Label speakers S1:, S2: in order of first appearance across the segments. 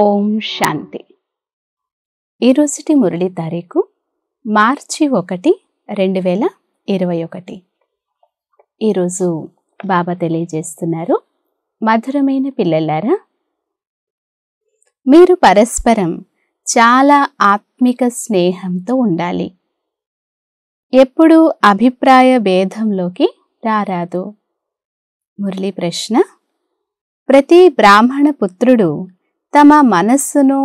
S1: ఓం శాంతి ఈరోజుటి మురళి తారీఖు మార్చి ఒకటి రెండు వేల ఇరవై ఒకటి ఈరోజు బాబా తెలియజేస్తున్నారు మధురమైన పిల్లలారా మీరు పరస్పరం చాలా ఆత్మిక స్నేహంతో ఉండాలి ఎప్పుడూ అభిప్రాయ భేదంలోకి రారాదు మురళీ ప్రశ్న ప్రతి బ్రాహ్మణ పుత్రుడు తమ మనస్సును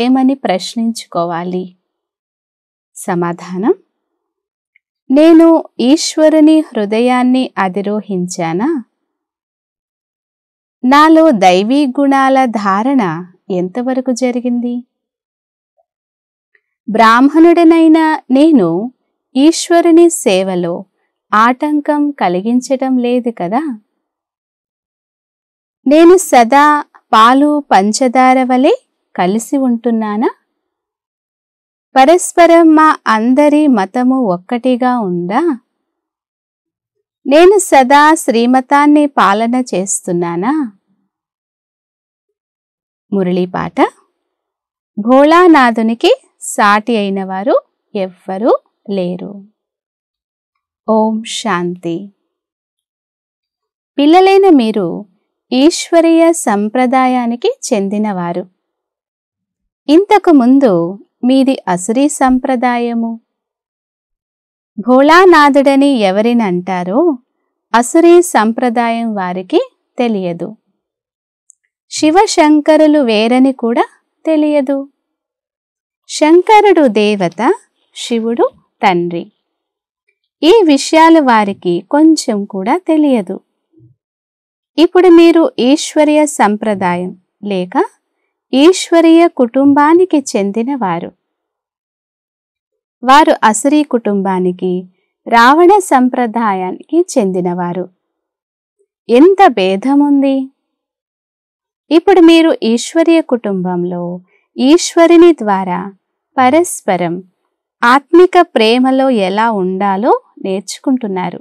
S1: ఏమని ప్రశ్నించుకోవాలి సమాధానం నేను ఈశ్వరుని హృదయాన్ని అధిరోహించానా నాలో దైవీ గుణాల ధారణ ఎంతవరకు జరిగింది బ్రాహ్మణుడనైనా నేను ఈశ్వరుని సేవలో ఆటంకం కలిగించటం లేదు కదా నేను సదా పాలు పంచదార వలె కలిసి ఉంటున్నానా పరస్పరం మా అందరి మతము ఒక్కటిగా ఉందా నేను సదా శ్రీమతాన్ని పాలన చేస్తున్నానా మురళీ పాట భోళానాథునికి సాటి అయిన వారు ఎవ్వరూ లేరు ఓం శాంతి పిల్లలైన మీరు ఈశ్వరీయ సంప్రదాయానికి చెందినవారు ఇంతకు ముందు మీది అసురీ సంప్రదాయము భోళానాథుడని ఎవరినంటారో అసురీ సంప్రదాయం వారికి తెలియదు శివశంకరులు వేరని కూడా తెలియదు శంకరుడు దేవత శివుడు తండ్రి ఈ విషయాలు వారికి కొంచెం కూడా తెలియదు ఇప్పుడు మీరు ఈశ్వరీయ సంప్రదాయం లేక ఈశ్వరీయ కుటుంబానికి చెందినవారు వారు అసరీ కుటుంబానికి రావణ సంప్రదాయానికి చెందినవారు ఎంత భేదముంది ఇప్పుడు మీరు ఈశ్వరీయ కుటుంబంలో ఈశ్వరుని ద్వారా పరస్పరం ఆత్మిక ప్రేమలో ఎలా ఉండాలో నేర్చుకుంటున్నారు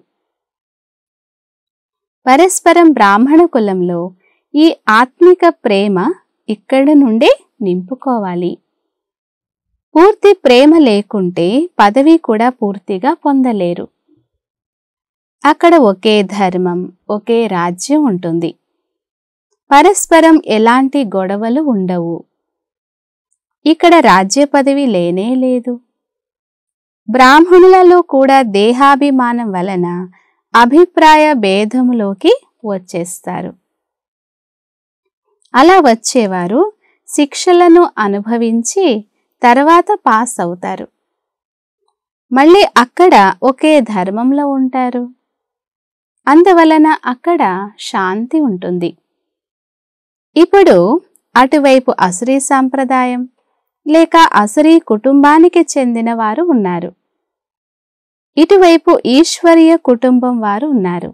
S1: పరస్పరం బ్రాహ్మణ కులంలో ఈ ఆత్మిక ప్రేమ ఇక్కడ నుండే నింపుకోవాలి పూర్తి ప్రేమ లేకుంటే పదవి కూడా పూర్తిగా పొందలేరు అక్కడ ఒకే ధర్మం ఒకే రాజ్యం ఉంటుంది పరస్పరం ఎలాంటి గొడవలు ఉండవు ఇక్కడ రాజ్య పదవి లేనే లేదు బ్రాహ్మణులలో కూడా దేహాభిమానం వలన అభిప్రాయ భేదములోకి వచ్చేస్తారు అలా వచ్చేవారు శిక్షలను అనుభవించి తర్వాత పాస్ అవుతారు మళ్ళీ అక్కడ ఒకే ధర్మంలో ఉంటారు అందువలన అక్కడ శాంతి ఉంటుంది ఇప్పుడు అటువైపు అసురీ సాంప్రదాయం లేక అసురీ కుటుంబానికి చెందిన వారు ఉన్నారు ఇటువైపు ఈశ్వరీయ కుటుంబం వారు ఉన్నారు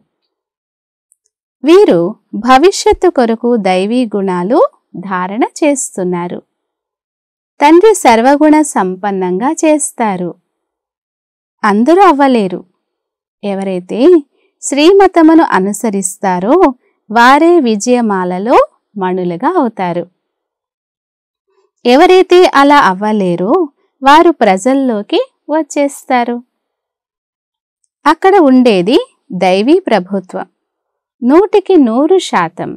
S1: వీరు భవిష్యత్తు కొరకు దైవీ గుణాలు ధారణ చేస్తున్నారు తండ్రి సర్వగుణ సంపన్నంగా చేస్తారు అందరూ అవ్వలేరు ఎవరైతే శ్రీమతమును అనుసరిస్తారో వారే విజయమాలలో మణులుగా అవుతారు ఎవరైతే అలా అవ్వలేరో వారు ప్రజల్లోకి వచ్చేస్తారు అక్కడ ఉండేది దైవీ ప్రభుత్వం నూటికి నూరు శాతం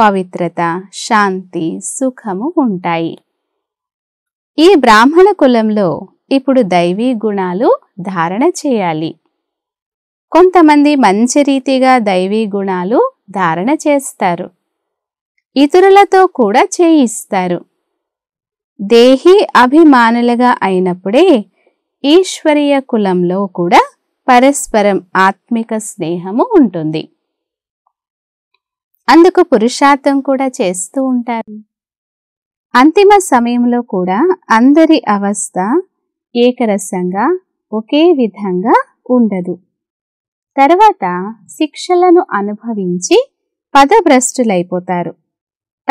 S1: పవిత్రత శాంతి సుఖము ఉంటాయి ఈ బ్రాహ్మణ కులంలో ఇప్పుడు దైవీ గుణాలు ధారణ చేయాలి కొంతమంది మంచి రీతిగా దైవీ గుణాలు ధారణ చేస్తారు ఇతరులతో కూడా చేయిస్తారు దేహి అభిమానులుగా అయినప్పుడే ఈశ్వరీయ కులంలో కూడా పరస్పరం ఆత్మిక స్నేహము ఉంటుంది అందుకు పురుషార్థం కూడా చేస్తూ ఉంటారు అంతిమ సమయంలో కూడా అందరి అవస్థ ఏకరసంగా ఒకే విధంగా ఉండదు తర్వాత శిక్షలను అనుభవించి పదభ్రష్టులైపోతారు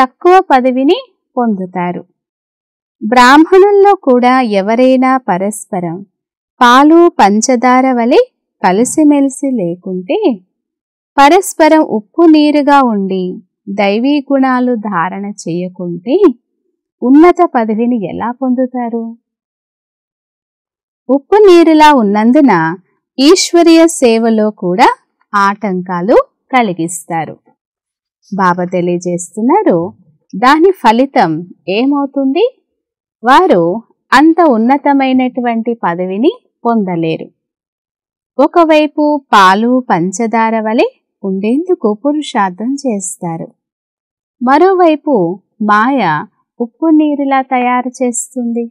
S1: తక్కువ పదవిని పొందుతారు బ్రాహ్మణుల్లో కూడా ఎవరైనా పరస్పరం పాలు పంచదార వలె కలిసిమెలిసి లేకుంటే పరస్పరం ఉప్పు నీరుగా ఉండి దైవీ గుణాలు ధారణ చేయకుంటే ఉన్నత పదవిని ఎలా పొందుతారు ఉప్పు నీరులా ఉన్నందున ఈశ్వరీయ సేవలో కూడా ఆటంకాలు కలిగిస్తారు బాబా తెలియజేస్తున్నారు దాని ఫలితం ఏమవుతుంది వారు అంత ఉన్నతమైనటువంటి పదవిని పొందలేరు ఒకవైపు పాలు పంచదార వలె ఉండేందుకు పురుషార్థం చేస్తారు మరోవైపు మాయ ఉప్పు నీరులా తయారు చేస్తుంది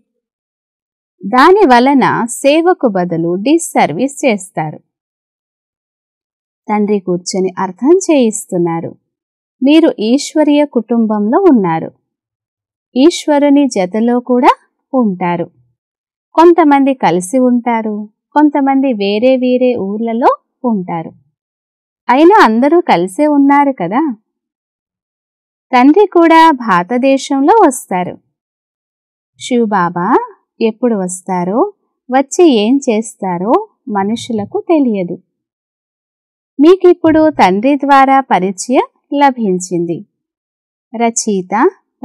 S1: దాని వలన సేవకు బదులు డిస్సర్వీస్ చేస్తారు తండ్రి కూర్చొని అర్థం చేయిస్తున్నారు మీరు ఈశ్వరీయ కుటుంబంలో ఉన్నారు ఈశ్వరుని జతలో కూడా ఉంటారు కొంతమంది కలిసి ఉంటారు కొంతమంది వేరే వేరే ఊర్లలో ఉంటారు అయినా అందరూ కలిసే ఉన్నారు కదా తండ్రి కూడా భారతదేశంలో వస్తారు శివబాబా ఎప్పుడు వస్తారో వచ్చి ఏం చేస్తారో మనుషులకు తెలియదు మీకిప్పుడు తండ్రి ద్వారా పరిచయం లభించింది రచయిత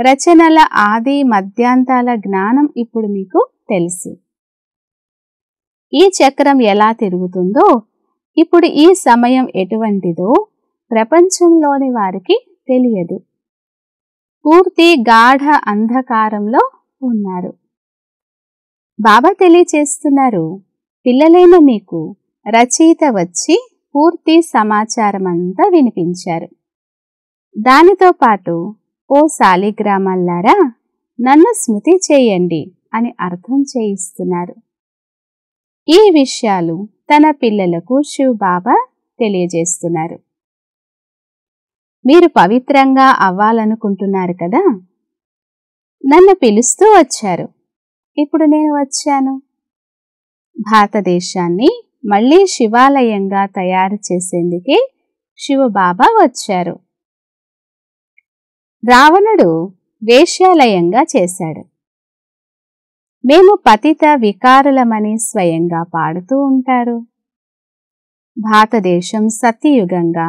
S1: రచనల ఆది మధ్యాంతాల జ్ఞానం ఇప్పుడు మీకు తెలుసు ఈ చక్రం ఎలా తిరుగుతుందో ఇప్పుడు ఈ సమయం ఎటువంటిదో ప్రపంచంలోని వారికి తెలియదు పూర్తి గాఢ అంధకారంలో ఉన్నారు బాబా తెలియచేస్తున్నారు పిల్లలైన మీకు రచయిత వచ్చి పూర్తి సమాచారం అంతా వినిపించారు దానితో పాటు ఓ సాలిగ్రామల్లారా నన్ను స్మృతి చేయండి అని అర్థం చేయిస్తున్నారు ఈ విషయాలు తన పిల్లలకు శివ్ బాబా తెలియజేస్తున్నారు మీరు పవిత్రంగా అవ్వాలనుకుంటున్నారు కదా నన్ను పిలుస్తూ వచ్చారు ఇప్పుడు నేను వచ్చాను భారతదేశాన్ని మళ్ళీ శివాలయంగా తయారు చేసేందుకే శివబాబా వచ్చారు రావణుడు వేశ్యాలయంగా చేశాడు మేము పతిత వికారులమని స్వయంగా పాడుతూ ఉంటారు భారతదేశం సత్యయుగంగా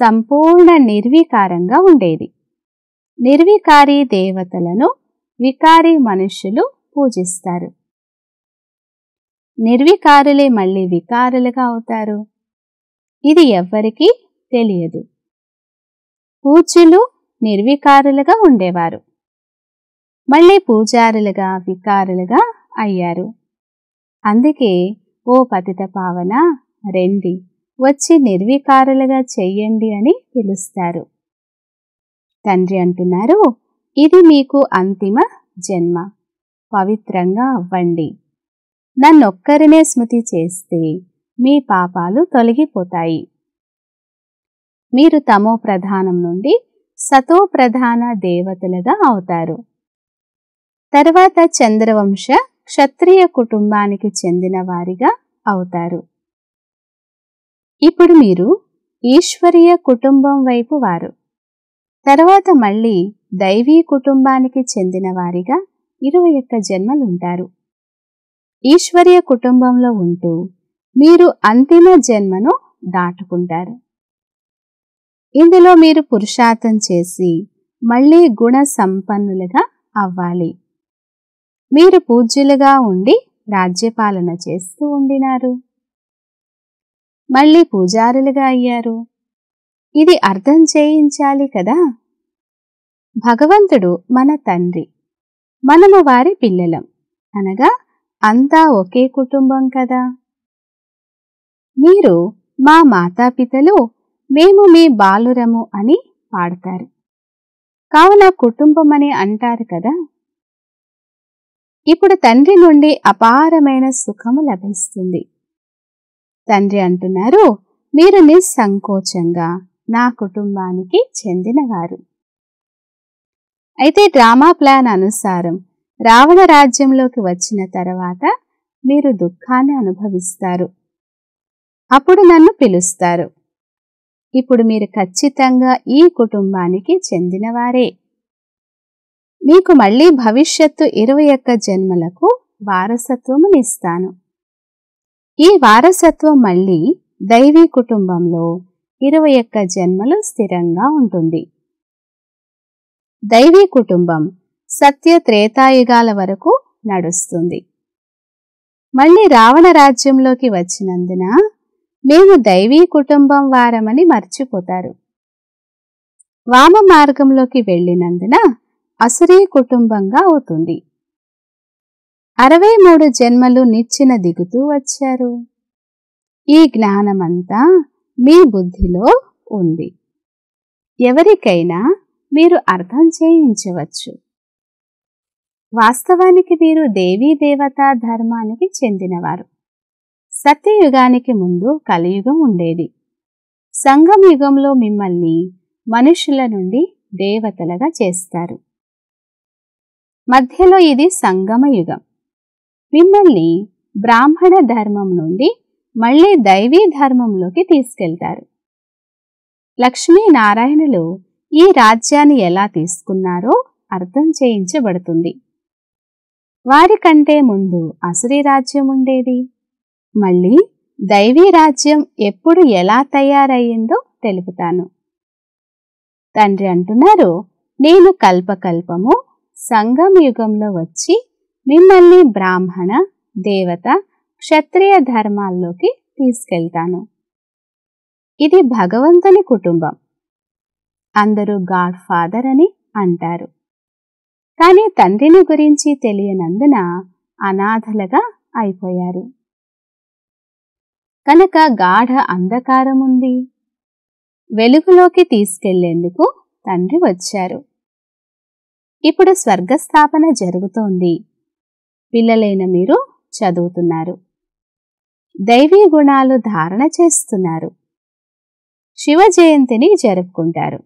S1: సంపూర్ణ నిర్వికారంగా ఉండేది నిర్వికారి దేవతలను వికారి మనుష్యులు పూజిస్తారు నిర్వికారులే మళ్ళీ వికారులుగా అవుతారు ఇది ఎవ్వరికీ తెలియదు పూజ్యులు నిర్వికారులుగా ఉండేవారు మళ్ళీ పూజారులుగా వికారులుగా అయ్యారు అందుకే ఓ పతిత పావన రెండి వచ్చి నిర్వికారులుగా చెయ్యండి అని పిలుస్తారు తండ్రి అంటున్నారు ఇది మీకు అంతిమ జన్మ పవిత్రంగా అవ్వండి నన్నొక్కరినే స్మృతి చేస్తే మీ పాపాలు తొలగిపోతాయి మీరు తమో ప్రధానం నుండి సతో ప్రధాన దేవతలుగా అవుతారు తర్వాత చంద్రవంశ క్షత్రియ కుటుంబానికి చెందిన వారిగా అవుతారు ఇప్పుడు మీరు ఈశ్వరీయ కుటుంబం వైపు వారు తర్వాత మళ్ళీ దైవీ కుటుంబానికి చెందిన వారిగా ఇరవై ఒక్క జన్మలుంటారు ఈశ్వరీయ కుటుంబంలో ఉంటూ మీరు అంతిమ జన్మను దాటుకుంటారు ఇందులో మీరు పురుషార్థం చేసి మళ్ళీ గుణ సంపన్నులుగా అవ్వాలి మీరు పూజ్యులుగా ఉండి రాజ్యపాలన చేస్తూ ఉండినారు మళ్ళీ పూజారులుగా అయ్యారు ఇది అర్థం చేయించాలి కదా భగవంతుడు మన తండ్రి మనము వారి పిల్లలం అనగా అంతా ఒకే కుటుంబం కదా మీరు మా మాతాపితలు మేము మీ బాలురము అని పాడతారు కావున కుటుంబం అని అంటారు కదా ఇప్పుడు తండ్రి నుండి అపారమైన సుఖము లభిస్తుంది తండ్రి అంటున్నారు మీరు నిస్సంకోచంగా నా కుటుంబానికి చెందినవారు అయితే డ్రామా ప్లాన్ అనుసారం రావణ రాజ్యంలోకి వచ్చిన తర్వాత మీరు దుఃఖాన్ని అనుభవిస్తారు అప్పుడు నన్ను పిలుస్తారు ఇప్పుడు మీరు ఖచ్చితంగా ఈ కుటుంబానికి చెందినవారే మీకు మళ్ళీ భవిష్యత్తు ఇరవై ఒక్క జన్మలకు ఇస్తాను ఈ వారసత్వం మళ్ళీ దైవీ కుటుంబంలో ఇరవై ఒక్క జన్మలు స్థిరంగా ఉంటుంది దైవీ కుటుంబం సత్య త్రేతాయుగాల వరకు నడుస్తుంది మళ్ళీ రావణ రాజ్యంలోకి వచ్చినందున మేము దైవీ కుటుంబం వారమని మర్చిపోతారు వామ మార్గంలోకి వెళ్ళినందున అసురీ కుటుంబంగా అవుతుంది అరవై మూడు జన్మలు నిచ్చిన దిగుతూ వచ్చారు ఈ జ్ఞానమంతా మీ బుద్ధిలో ఉంది ఎవరికైనా మీరు అర్థం చేయించవచ్చు వాస్తవానికి మీరు దేవీ దేవతా ధర్మానికి చెందినవారు సత్యయుగానికి ముందు కలియుగం ఉండేది సంఘం యుగంలో మిమ్మల్ని మనుషుల నుండి దేవతలుగా చేస్తారు మధ్యలో ఇది సంగమ యుగం మిమ్మల్ని బ్రాహ్మణ ధర్మం నుండి మళ్ళీ దైవీ ధర్మంలోకి తీసుకెళ్తారు లక్ష్మీనారాయణులు ఈ రాజ్యాన్ని ఎలా తీసుకున్నారో అర్థం చేయించబడుతుంది వారికంటే ముందు అసురీ రాజ్యం ఉండేది మళ్ళీ దైవీ రాజ్యం ఎప్పుడు ఎలా తయారయ్యిందో తెలుపుతాను తండ్రి అంటున్నారు నేను కల్పకల్పము సంగం యుగంలో వచ్చి మిమ్మల్ని బ్రాహ్మణ దేవత క్షత్రియ ధర్మాల్లోకి తీసుకెళ్తాను ఇది భగవంతుని కుటుంబం అందరూ గాడ్ ఫాదర్ అని అంటారు కానీ తండ్రిని గురించి తెలియనందున అనాథలుగా అయిపోయారు కనుక గాఢ అంధకారముంది వెలుగులోకి తీసుకెళ్లేందుకు తండ్రి వచ్చారు ఇప్పుడు స్వర్గస్థాపన జరుగుతోంది పిల్లలైన మీరు చదువుతున్నారు దైవీ గుణాలు ధారణ చేస్తున్నారు శివ జయంతిని జరుపుకుంటారు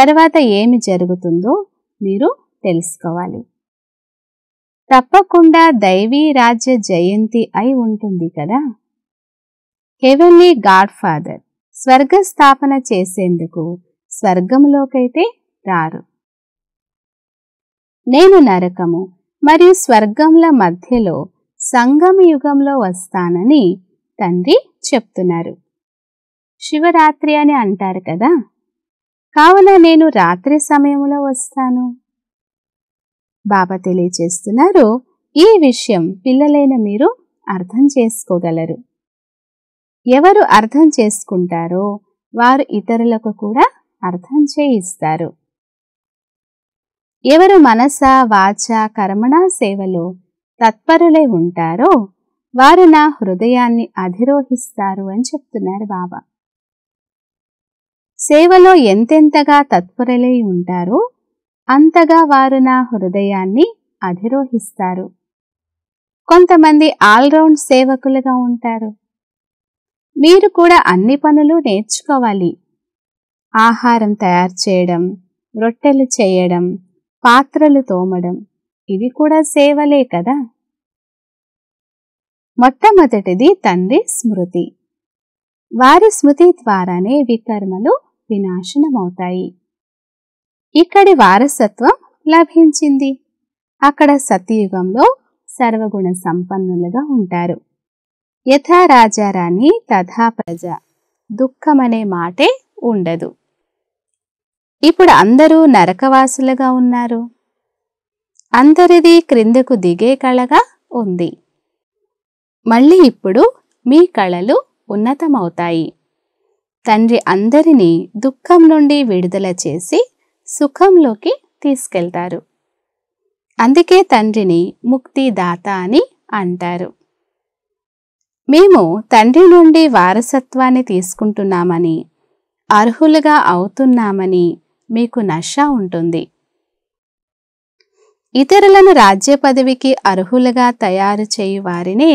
S1: తర్వాత ఏమి జరుగుతుందో మీరు తెలుసుకోవాలి తప్పకుండా దైవీ రాజ్య జయంతి అయి ఉంటుంది కదా హెవెన్లీ గాడ్ ఫాదర్ స్వర్గ స్థాపన చేసేందుకు స్వర్గంలోకైతే రారు నేను నరకము మరియు స్వర్గంల మధ్యలో సంగమ యుగంలో వస్తానని తండ్రి చెప్తున్నారు శివరాత్రి అని అంటారు కదా కావున నేను రాత్రి సమయంలో వస్తాను బాబా తెలియచేస్తున్నారు ఈ విషయం పిల్లలైన మీరు అర్థం చేసుకోగలరు ఎవరు అర్థం చేసుకుంటారో వారు ఇతరులకు కూడా అర్థం చేయిస్తారు ఎవరు మనస వాచ కర్మణా సేవలో తత్పరులై ఉంటారో వారు నా హృదయాన్ని అధిరోహిస్తారు అని చెప్తున్నారు బాబా సేవలో ఎంతెంతగా తత్పరులై ఉంటారో అంతగా వారు నా హృదయాన్ని అధిరోహిస్తారు కొంతమంది ఆల్రౌండ్ సేవకులుగా ఉంటారు మీరు కూడా అన్ని పనులు నేర్చుకోవాలి ఆహారం తయారు చేయడం రొట్టెలు చేయడం పాత్రలు తోమడం ఇవి కూడా సేవలే కదా మొట్టమొదటిది తండ్రి స్మృతి వారి స్మృతి ద్వారానే వికర్మలు వినాశనమవుతాయి ఇక్కడి వారసత్వం లభించింది అక్కడ సతయుగంలో సర్వగుణ సంపన్నులుగా ఉంటారు యథ రాజారాణి తథా ప్రజ దుఃఖమనే మాటే ఉండదు ఇప్పుడు అందరూ నరకవాసులుగా ఉన్నారు అందరిది క్రిందకు దిగే కళగా ఉంది మళ్ళీ ఇప్పుడు మీ కళలు ఉన్నతమవుతాయి తండ్రి అందరినీ దుఃఖం నుండి విడుదల చేసి సుఖంలోకి తీసుకెళ్తారు అందుకే తండ్రిని ముక్తిదాత అని అంటారు మేము తండ్రి నుండి వారసత్వాన్ని తీసుకుంటున్నామని అర్హులుగా అవుతున్నామని మీకు నష ఉంటుంది ఇతరులను రాజ్య పదవికి అర్హులుగా తయారు చేయు వారినే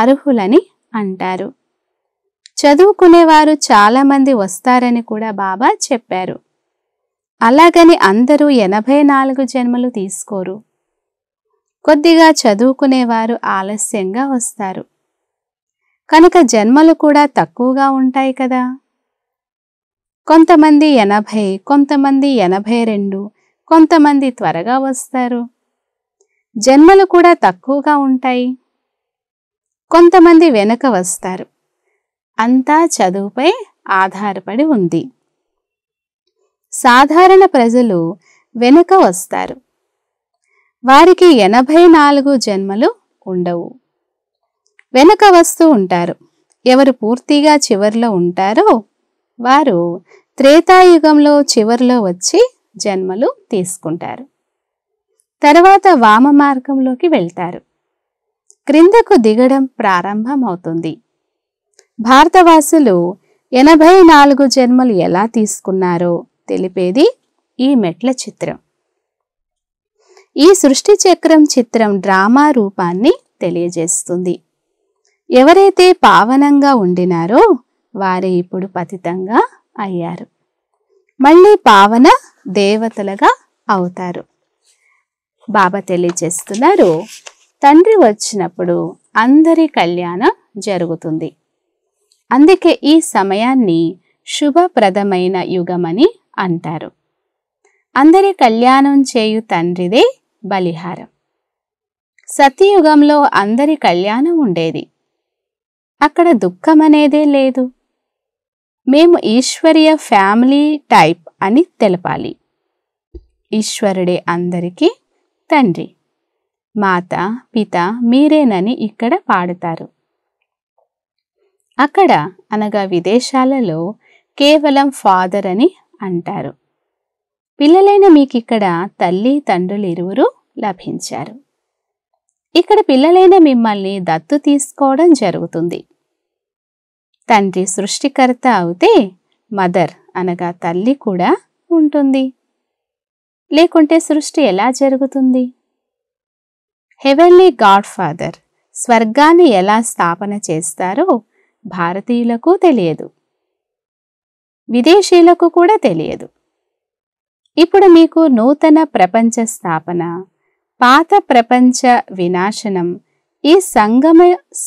S1: అర్హులని అంటారు చదువుకునేవారు చాలామంది వస్తారని కూడా బాబా చెప్పారు అలాగని అందరూ ఎనభై నాలుగు జన్మలు తీసుకోరు కొద్దిగా చదువుకునేవారు ఆలస్యంగా వస్తారు కనుక జన్మలు కూడా తక్కువగా ఉంటాయి కదా కొంతమంది ఎనభై కొంతమంది ఎనభై రెండు కొంతమంది త్వరగా వస్తారు జన్మలు కూడా తక్కువగా ఉంటాయి కొంతమంది వెనుక వస్తారు అంతా చదువుపై ఆధారపడి ఉంది సాధారణ ప్రజలు వెనుక వస్తారు వారికి ఎనభై నాలుగు జన్మలు ఉండవు వెనుక వస్తూ ఉంటారు ఎవరు పూర్తిగా చివరిలో ఉంటారో వారు త్రేతాయుగంలో చివరిలో వచ్చి జన్మలు తీసుకుంటారు తర్వాత వామ మార్గంలోకి వెళ్తారు క్రిందకు దిగడం ప్రారంభమవుతుంది భారతవాసులు ఎనభై నాలుగు జన్మలు ఎలా తీసుకున్నారో తెలిపేది ఈ మెట్ల చిత్రం ఈ సృష్టి చక్రం చిత్రం డ్రామా రూపాన్ని తెలియజేస్తుంది ఎవరైతే పావనంగా ఉండినారో వారే ఇప్పుడు పతితంగా అయ్యారు మళ్ళీ పావన దేవతలుగా అవుతారు బాబా తెలియచేస్తున్నారు తండ్రి వచ్చినప్పుడు అందరి కళ్యాణం జరుగుతుంది అందుకే ఈ సమయాన్ని శుభప్రదమైన యుగమని అంటారు అందరి కళ్యాణం చేయు తండ్రిదే బలిహారం సతీయుగంలో అందరి కళ్యాణం ఉండేది అక్కడ దుఃఖం అనేదే లేదు మేము ఈశ్వరీయ ఫ్యామిలీ టైప్ అని తెలపాలి ఈశ్వరుడే అందరికీ తండ్రి మాత పిత మీరేనని ఇక్కడ పాడుతారు అక్కడ అనగా విదేశాలలో కేవలం ఫాదర్ అని అంటారు పిల్లలైన మీకు ఇక్కడ తల్లి తండ్రులు ఇరువురు లభించారు ఇక్కడ పిల్లలైన మిమ్మల్ని దత్తు తీసుకోవడం జరుగుతుంది తండ్రి సృష్టికర్త అవుతే మదర్ అనగా తల్లి కూడా ఉంటుంది లేకుంటే సృష్టి ఎలా జరుగుతుంది హెవెన్లీ గాడ్ ఫాదర్ స్వర్గాన్ని ఎలా స్థాపన చేస్తారో భారతీయులకు తెలియదు విదేశీయులకు కూడా తెలియదు ఇప్పుడు మీకు నూతన ప్రపంచ స్థాపన పాత ప్రపంచ వినాశనం ఈ సంగమ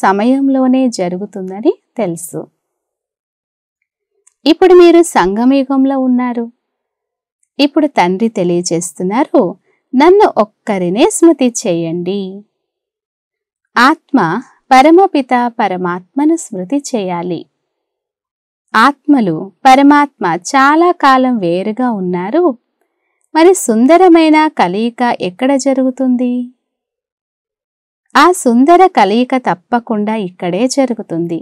S1: సమయంలోనే జరుగుతుందని తెలుసు ఇప్పుడు మీరు సంఘమయుగంలో ఉన్నారు ఇప్పుడు తండ్రి తెలియజేస్తున్నారు నన్ను ఒక్కరినే స్మృతి చేయండి ఆత్మ పరమపిత పరమాత్మను స్మృతి చేయాలి ఆత్మలు పరమాత్మ చాలా కాలం వేరుగా ఉన్నారు మరి సుందరమైన కలయిక ఎక్కడ జరుగుతుంది ఆ సుందర కలయిక తప్పకుండా ఇక్కడే జరుగుతుంది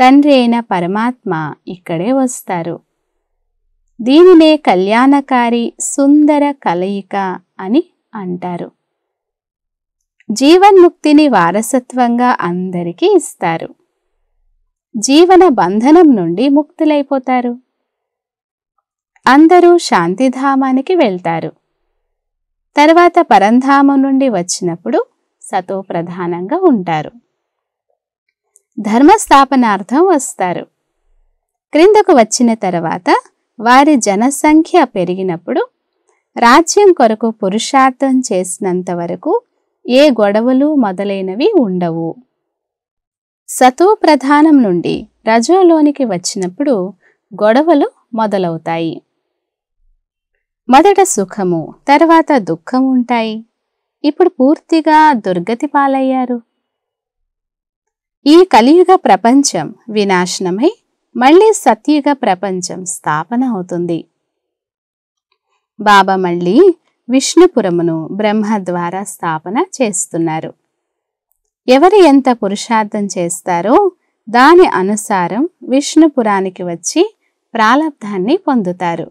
S1: తండ్రి అయిన పరమాత్మ ఇక్కడే వస్తారు దీనినే కళ్యాణకారి సుందర కలయిక అని అంటారు జీవన్ముక్తిని వారసత్వంగా అందరికీ ఇస్తారు జీవన బంధనం నుండి ముక్తులైపోతారు అందరూ శాంతిధామానికి వెళ్తారు తర్వాత పరంధామం నుండి వచ్చినప్పుడు సతో ప్రధానంగా ఉంటారు ధర్మస్థాపనార్థం వస్తారు క్రిందకు వచ్చిన తర్వాత వారి జనసంఖ్య పెరిగినప్పుడు రాజ్యం కొరకు పురుషార్థం చేసినంత వరకు ఏ గొడవలు మొదలైనవి ఉండవు సతో ప్రధానం నుండి రజోలోనికి వచ్చినప్పుడు గొడవలు మొదలవుతాయి మొదట సుఖము తర్వాత దుఃఖం ఉంటాయి ఇప్పుడు పూర్తిగా దుర్గతి పాలయ్యారు ఈ కలియుగ ప్రపంచం వినాశనమై మళ్ళీ సత్యుగ ప్రపంచం స్థాపన అవుతుంది బాబా మళ్ళీ విష్ణుపురమును బ్రహ్మ ద్వారా స్థాపన చేస్తున్నారు ఎవరు ఎంత పురుషార్థం చేస్తారో దాని అనుసారం విష్ణుపురానికి వచ్చి ప్రాలబ్ధాన్ని పొందుతారు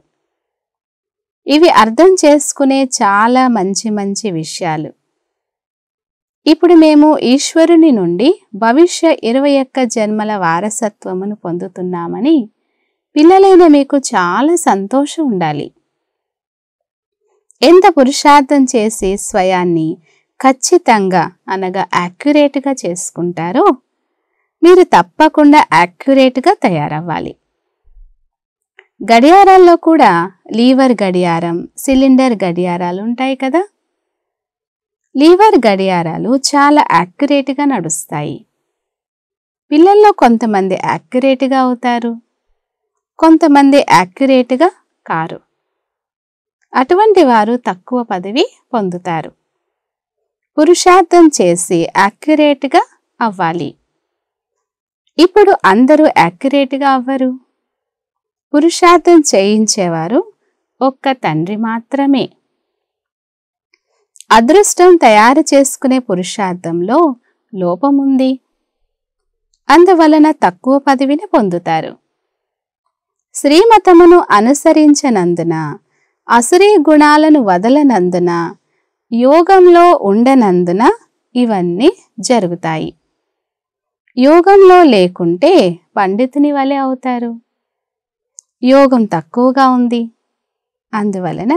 S1: ఇవి అర్థం చేసుకునే చాలా మంచి మంచి విషయాలు ఇప్పుడు మేము ఈశ్వరుని నుండి భవిష్య ఇరవై ఒక్క జన్మల వారసత్వమును పొందుతున్నామని పిల్లలైన మీకు చాలా సంతోషం ఉండాలి ఎంత పురుషార్థం చేసి స్వయాన్ని ఖచ్చితంగా అనగా యాక్యురేట్గా చేసుకుంటారో మీరు తప్పకుండా యాక్యురేట్గా తయారవ్వాలి గడియారాల్లో కూడా లీవర్ గడియారం సిలిండర్ గడియారాలు ఉంటాయి కదా లీవర్ గడియారాలు చాలా యాక్యురేట్గా నడుస్తాయి పిల్లల్లో కొంతమంది యాక్యురేట్గా అవుతారు కొంతమంది యాక్యురేట్గా కారు అటువంటి వారు తక్కువ పదవి పొందుతారు పురుషార్థం చేసి యాక్యురేట్గా అవ్వాలి ఇప్పుడు అందరూ యాక్యురేట్గా అవ్వరు పురుషార్థం చేయించేవారు ఒక్క తండ్రి మాత్రమే అదృష్టం తయారు చేసుకునే పురుషార్థంలో లోపముంది అందువలన తక్కువ పదవిని పొందుతారు శ్రీమతమును అనుసరించనందున అసురీ గుణాలను వదలనందున యోగంలో ఉండనందున ఇవన్నీ జరుగుతాయి యోగంలో లేకుంటే పండితుని వలె అవుతారు యోగం తక్కువగా ఉంది అందువలన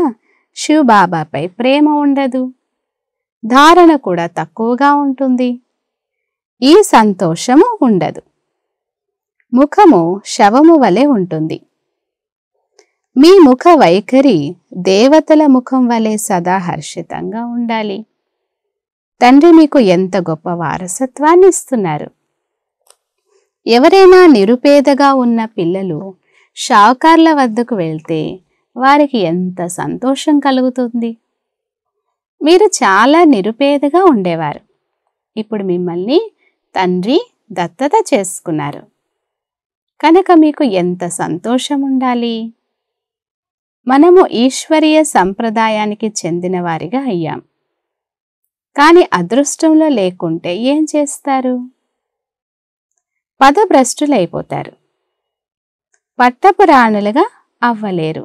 S1: శివబాబాపై ప్రేమ ఉండదు ధారణ కూడా తక్కువగా ఉంటుంది ఈ సంతోషము ఉండదు ముఖము శవము వలె ఉంటుంది మీ ముఖ వైఖరి దేవతల ముఖం వలె సదా హర్షితంగా ఉండాలి తండ్రి మీకు ఎంత గొప్ప వారసత్వాన్ని ఇస్తున్నారు ఎవరైనా నిరుపేదగా ఉన్న పిల్లలు షావుకార్ల వద్దకు వెళ్తే వారికి ఎంత సంతోషం కలుగుతుంది మీరు చాలా నిరుపేదగా ఉండేవారు ఇప్పుడు మిమ్మల్ని తండ్రి దత్తత చేసుకున్నారు కనుక మీకు ఎంత సంతోషం ఉండాలి మనము ఈశ్వరీయ సంప్రదాయానికి చెందిన వారిగా అయ్యాం కానీ అదృష్టంలో లేకుంటే ఏం చేస్తారు పదభ్రష్టులైపోతారు పట్టపురాణులుగా అవ్వలేరు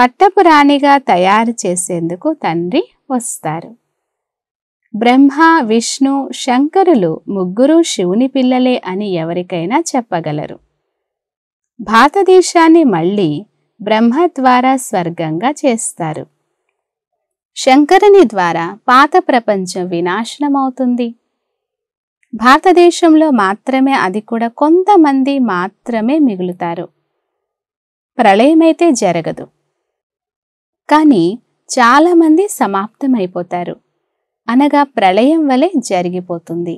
S1: పట్టపు రాణిగా తయారు చేసేందుకు తండ్రి వస్తారు బ్రహ్మ విష్ణు శంకరులు ముగ్గురు శివుని పిల్లలే అని ఎవరికైనా చెప్పగలరు భారతదేశాన్ని మళ్ళీ బ్రహ్మ ద్వారా స్వర్గంగా చేస్తారు శంకరుని ద్వారా పాత ప్రపంచం వినాశనమవుతుంది భారతదేశంలో మాత్రమే అది కూడా కొంతమంది మాత్రమే మిగులుతారు ప్రళయమైతే జరగదు కానీ చాలామంది సమాప్తమైపోతారు అనగా ప్రళయం వలె జరిగిపోతుంది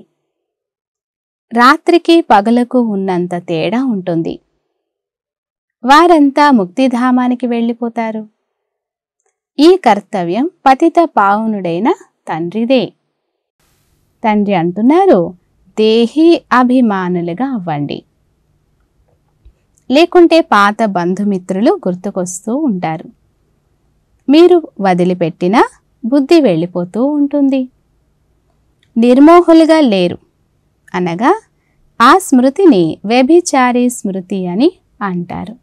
S1: రాత్రికి పగలకు ఉన్నంత తేడా ఉంటుంది వారంతా ముక్తిధామానికి వెళ్ళిపోతారు ఈ కర్తవ్యం పతిత పావునుడైన తండ్రిదే తండ్రి అంటున్నారు దేహి అభిమానులుగా అవ్వండి లేకుంటే పాత బంధుమిత్రులు గుర్తుకొస్తూ ఉంటారు మీరు వదిలిపెట్టిన బుద్ధి వెళ్ళిపోతూ ఉంటుంది నిర్మోహులుగా లేరు అనగా ఆ స్మృతిని వ్యభిచారి స్మృతి అని అంటారు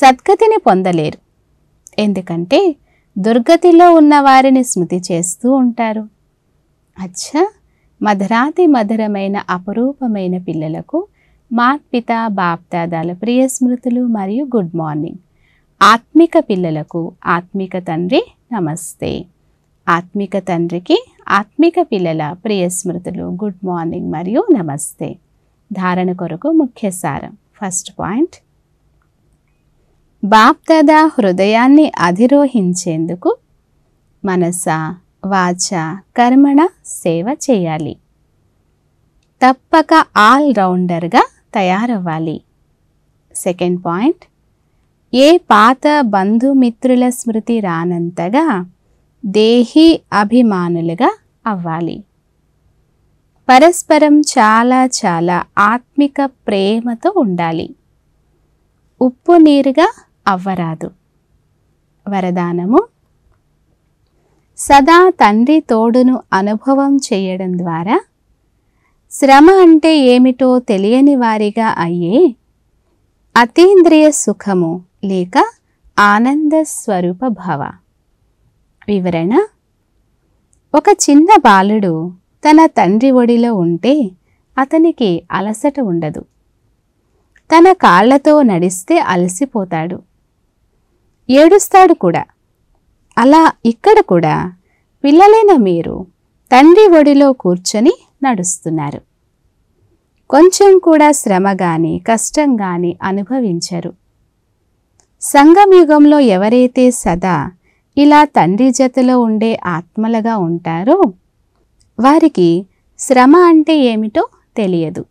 S1: సద్గతిని పొందలేరు ఎందుకంటే దుర్గతిలో ఉన్న వారిని స్మృతి చేస్తూ ఉంటారు అచ్చా మధురాతి మధురమైన అపరూపమైన పిల్లలకు మాత్ పిత ప్రియ స్మృతులు మరియు గుడ్ మార్నింగ్ ఆత్మిక పిల్లలకు ఆత్మిక తండ్రి నమస్తే ఆత్మిక తండ్రికి ఆత్మిక పిల్లల ప్రియ స్మృతులు గుడ్ మార్నింగ్ మరియు నమస్తే ధారణ కొరకు ముఖ్య సారం ఫస్ట్ పాయింట్ బాప్దాదా హృదయాన్ని అధిరోహించేందుకు మనస వాచ కర్మణ సేవ చేయాలి తప్పక ఆల్రౌండర్గా తయారవ్వాలి సెకండ్ పాయింట్ ఏ పాత బంధుమిత్రుల స్మృతి రానంతగా దేహి అభిమానులుగా అవ్వాలి పరస్పరం చాలా చాలా ఆత్మిక ప్రేమతో ఉండాలి ఉప్పు నీరుగా అవ్వరాదు వరదానము సదా తండ్రి తోడును అనుభవం చేయడం ద్వారా శ్రమ అంటే ఏమిటో తెలియని వారిగా అయ్యే అతీంద్రియ సుఖము లేక ఆనంద స్వరూప భవ వివరణ ఒక చిన్న బాలుడు తన తండ్రి ఒడిలో ఉంటే అతనికి అలసట ఉండదు తన కాళ్లతో నడిస్తే అలసిపోతాడు ఏడుస్తాడు కూడా అలా ఇక్కడ కూడా పిల్లలైన మీరు తండ్రి ఒడిలో కూర్చొని నడుస్తున్నారు కొంచెం కూడా శ్రమ కానీ కష్టం కానీ అనుభవించరు సంగమయుగంలో ఎవరైతే సదా ఇలా తండ్రి జతలో ఉండే ఆత్మలుగా ఉంటారో వారికి శ్రమ అంటే ఏమిటో తెలియదు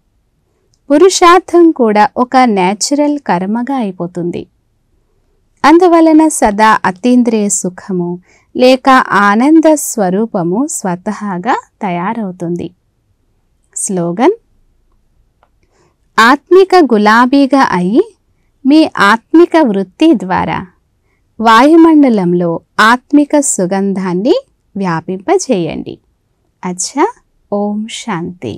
S1: పురుషార్థం కూడా ఒక న్యాచురల్ కర్మగా అయిపోతుంది అందువలన సదా అతీంద్రియ సుఖము లేక ఆనంద స్వరూపము స్వతహాగా తయారవుతుంది స్లోగన్ ఆత్మిక గులాబీగా అయి మీ ఆత్మిక వృత్తి ద్వారా వాయుమండలంలో ఆత్మిక సుగంధాన్ని వ్యాపింపజేయండి అచ్చా ఓం శాంతి